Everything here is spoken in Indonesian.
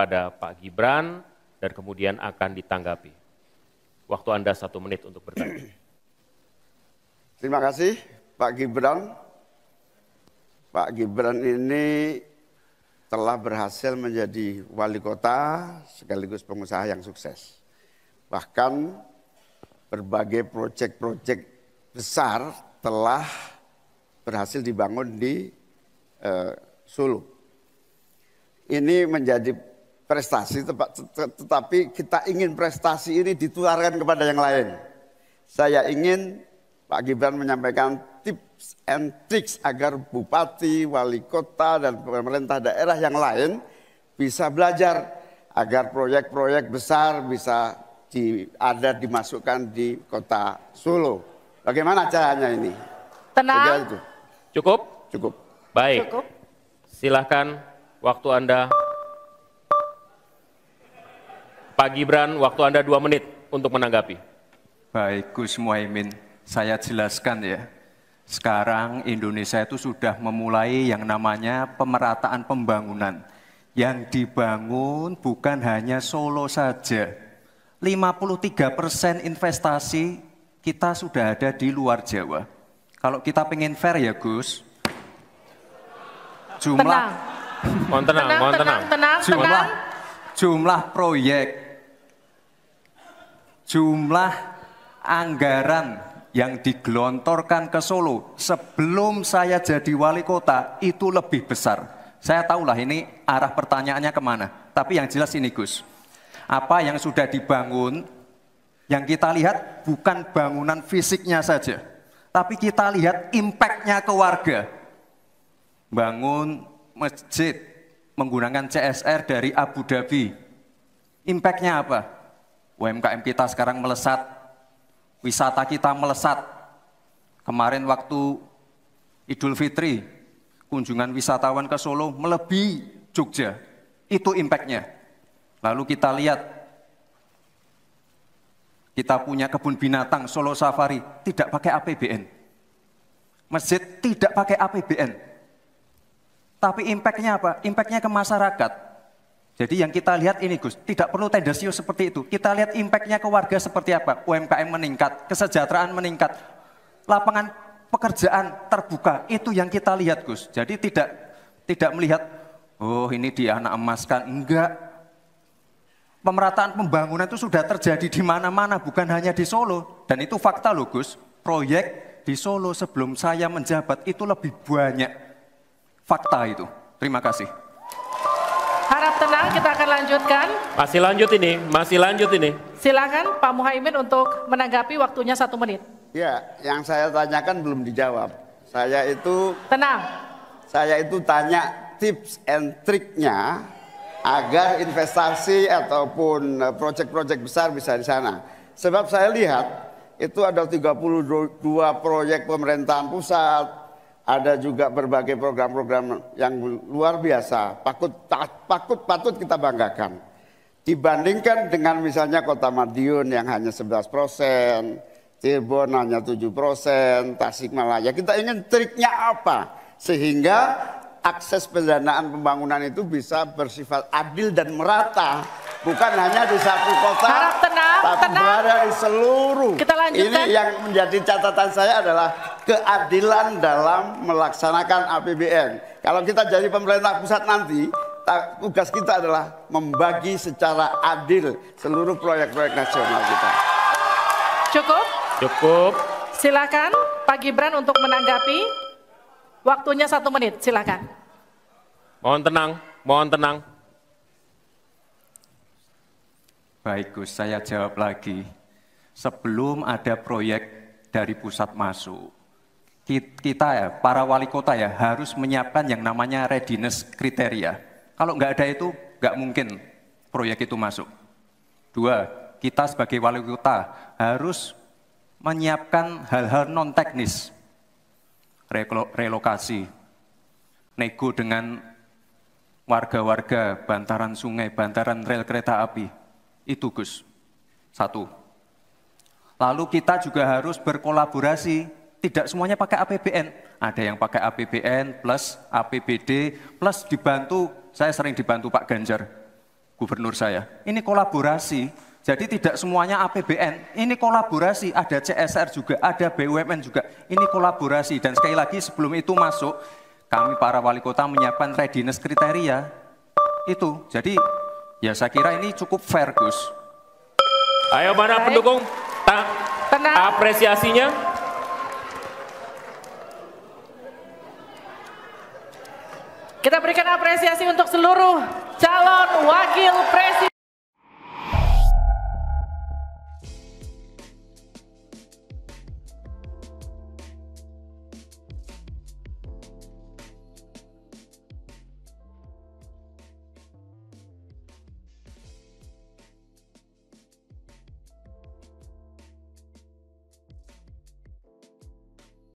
pada Pak Gibran dan kemudian akan ditanggapi. Waktu Anda satu menit untuk bertanya. Terima kasih Pak Gibran. Pak Gibran ini telah berhasil menjadi wali kota sekaligus pengusaha yang sukses. Bahkan berbagai proyek-proyek besar telah berhasil dibangun di eh, Solo. Ini menjadi prestasi, tetapi kita ingin prestasi ini ditularkan kepada yang lain. Saya ingin Pak Gibran menyampaikan tips and tricks agar bupati, wali kota, dan pemerintah daerah yang lain bisa belajar agar proyek-proyek besar bisa di, ada dimasukkan di kota Solo. Bagaimana caranya ini? Tenang. Cukup? Cukup. Baik. Cukup. Silahkan waktu Anda Pak Gibran, waktu Anda dua menit untuk menanggapi. Baik, Gus Muhaimin, saya jelaskan ya. Sekarang Indonesia itu sudah memulai yang namanya pemerataan pembangunan. Yang dibangun bukan hanya Solo saja. 53 persen investasi kita sudah ada di luar Jawa. Kalau kita pengen fair ya Gus, jumlah... Tenang. tenang, tenang. tenang, tenang, tenang. Jumlah, jumlah proyek jumlah anggaran yang digelontorkan ke Solo sebelum saya jadi wali kota itu lebih besar. Saya tahulah ini arah pertanyaannya kemana. Tapi yang jelas ini Gus, apa yang sudah dibangun, yang kita lihat bukan bangunan fisiknya saja. Tapi kita lihat impactnya ke warga. Bangun masjid menggunakan CSR dari Abu Dhabi. Impactnya apa? UMKM kita sekarang melesat, wisata kita melesat. Kemarin waktu Idul Fitri, kunjungan wisatawan ke Solo melebihi Jogja. Itu impactnya. Lalu kita lihat, kita punya kebun binatang Solo Safari, tidak pakai APBN. Masjid tidak pakai APBN. Tapi impactnya apa? Impactnya ke masyarakat jadi yang kita lihat ini Gus, tidak perlu tendensius seperti itu. Kita lihat impactnya ke warga seperti apa. UMKM meningkat, kesejahteraan meningkat, lapangan pekerjaan terbuka. Itu yang kita lihat Gus. Jadi tidak tidak melihat, oh ini dia anak emas kan. Enggak. Pemerataan pembangunan itu sudah terjadi di mana-mana, bukan hanya di Solo. Dan itu fakta loh Gus, proyek di Solo sebelum saya menjabat itu lebih banyak fakta itu. Terima kasih tenang kita akan lanjutkan. Masih lanjut ini, masih lanjut ini. Silakan Pak Muhaimin untuk menanggapi waktunya satu menit. Ya, yang saya tanyakan belum dijawab. Saya itu tenang. Saya itu tanya tips and triknya agar investasi ataupun e, proyek-proyek besar bisa di sana. Sebab saya lihat itu ada 32 proyek pemerintahan pusat, ada juga berbagai program-program yang luar biasa, takut patut, patut kita banggakan. Dibandingkan dengan misalnya kota Madiun yang hanya 11 persen, Cirebon hanya 7 persen, Tasikmalaya. Kita ingin triknya apa? Sehingga akses pendanaan pembangunan itu bisa bersifat adil dan merata. Bukan hanya di satu kota, Harap tenang, tapi tenang. berada di seluruh. Kita Ini yang menjadi catatan saya adalah keadilan dalam melaksanakan APBN. Kalau kita jadi pemerintah pusat nanti, tugas kita adalah membagi secara adil seluruh proyek-proyek nasional kita. Cukup? Cukup. Silakan Pak Gibran untuk menanggapi. Waktunya satu menit, silakan. Mohon tenang, mohon tenang. Baik Gus, saya jawab lagi. Sebelum ada proyek dari pusat masuk, kita ya, para wali kota ya harus menyiapkan yang namanya readiness kriteria. Kalau nggak ada itu, nggak mungkin proyek itu masuk. Dua, kita sebagai wali kota harus menyiapkan hal-hal non teknis, relokasi, nego dengan warga-warga bantaran sungai, bantaran rel kereta api, itu Gus. Satu. Lalu kita juga harus berkolaborasi tidak semuanya pakai APBN. Ada yang pakai APBN plus APBD plus dibantu, saya sering dibantu Pak Ganjar, gubernur saya. Ini kolaborasi, jadi tidak semuanya APBN, ini kolaborasi, ada CSR juga, ada BUMN juga, ini kolaborasi. Dan sekali lagi sebelum itu masuk, kami para wali kota menyiapkan readiness kriteria. Itu, jadi ya saya kira ini cukup fair Gus. Ayo mana pendukung ta- Tenang. apresiasinya? Kita berikan apresiasi untuk seluruh calon wakil presiden.